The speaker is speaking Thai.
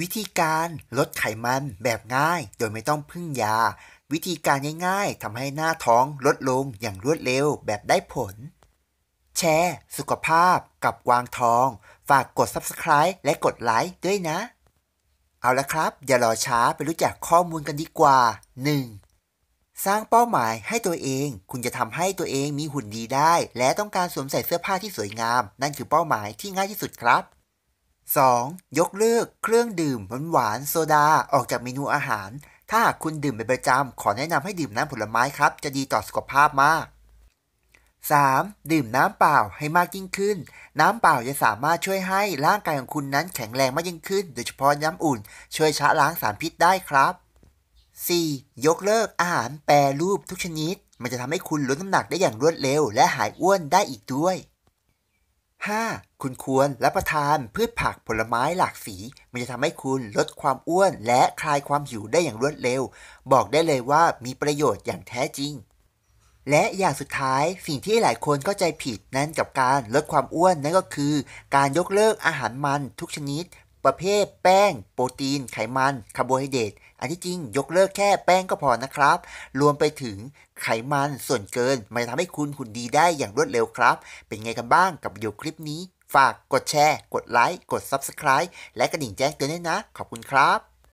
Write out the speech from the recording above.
วิธีการลดไขมันแบบง่ายโดยไม่ต้องพึ่งยา วิธีการง่ายๆทำให้หน้าท้องลดลง อย่างรวดเร็วแบบได้ผล แชร์ สุขภาพ กับวางท้อง ฝากกด Subscribe และกดไลค์ด้วยนะ เอาละครับ อย่ารอช้าไปรู้จักข้อมูลกันดีกว่า 1. สร้างเป้าหมายให้ตัวเองคุณจะทำให้ตัวเองมีหุ่นดีได้ และต้องการสวมใส่เสื้อผ้าที่สวยงามนั่นคือเป้าหมายที่ง่ายที่สุดครับ 2. ยกเลิกเครื่องดื่มหวานๆโซดาออกจากเมนูอาหาร ถ้าหากคุณดื่มเป็นประจำ ขอแนะนำให้ดื่มน้ำผลไม้ครับ จะดีต่อสุขภาพมาก 3. ดื่มน้ำเปล่าให้มากยิ่งขึ้น น้ำเปล่าจะสามารถช่วยให้ร่างกายของคุณนั้นแข็งแรงมากยิ่งขึ้น โดยเฉพาะน้ำอุ่น ช่วยชะล้างสารพิษได้ครับ 4. ยกเลิกอาหาร แปรรูปทุกชนิด มันจะทำให้คุณลดน้ำหนักได้อย่างรวดเร็ว และหายอ้วนได้อีกด้วย 5. คุณควรรับประทานพืชผักผลไม้หลากสี มันจะทำให้คุณลดความอ้วนและคลายความหิวได้อย่างรวดเร็ว บอกได้เลยว่ามีประโยชน์อย่างแท้จริง และอย่างสุดท้ายสิ่งที่หลายคนเข้าใจผิดนั้นกับการลดความอ้วน นั่นก็คือการยกเลิกอาหารมันทุกชนิดประเภทแป้ง โปรตีน ไขมันคาร์โบไฮเดรตอันที่จริงยกเลิกแค่แป้งก็พอนะครับ รวมไปถึงไขมันส่วนเกินมันทำให้คุณหุ่นดีได้อย่างรวดเร็วครับ เป็นไงกันบ้างกับวิดีโอคลิปนี้ ฝากกดแชร์กดไลค์ กด Subscribe และกระดิ่งแจ้งเตือนด้วยนะ ขอบคุณครับ